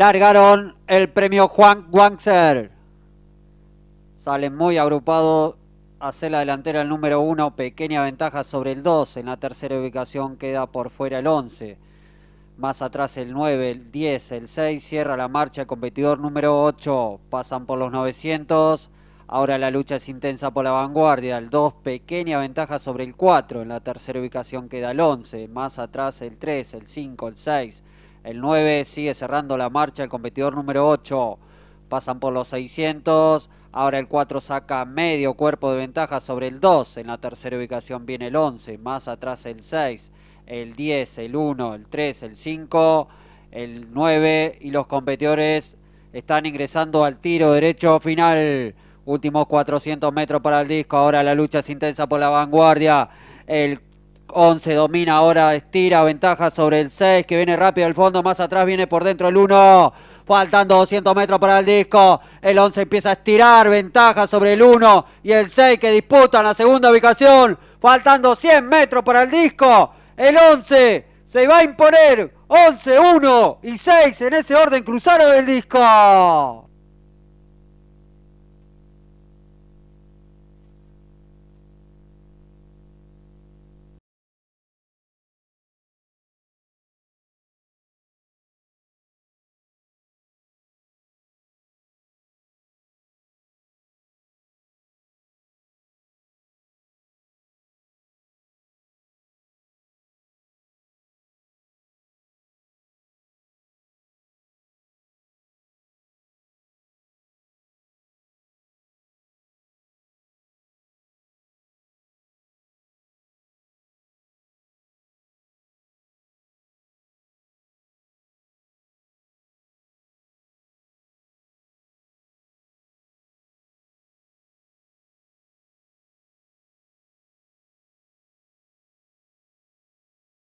Largaron el premio Juan Wangser. Sale muy agrupado Hace la delantera el número 1, pequeña ventaja sobre el 2. En la tercera ubicación queda por fuera el 11. Más atrás el 9, el 10, el 6. Cierra la marcha el competidor número 8. Pasan por los 900. Ahora la lucha es intensa por la vanguardia. El 2, pequeña ventaja sobre el 4. En la tercera ubicación queda el 11. Más atrás el 3, el 5, el 6, el 9 sigue cerrando la marcha, el competidor número 8. Pasan por los 600. Ahora el 4 saca medio cuerpo de ventaja sobre el 2. En la tercera ubicación viene el 11. Más atrás el 6, el 10, el 1, el 3, el 5, el 9. Y los competidores están ingresando al tiro derecho final. Últimos 400 metros para el disco. Ahora la lucha es intensa por la vanguardia. El 11 domina ahora, estira ventaja sobre el 6 que viene rápido al fondo, más atrás viene por dentro el 1. Faltando 200 metros para el disco. El 11 empieza a estirar ventaja sobre el 1 y el 6 que disputan la segunda ubicación. Faltando 100 metros para el disco. El 11 se va a imponer. 11, 1 y 6 en ese orden cruzaron el disco.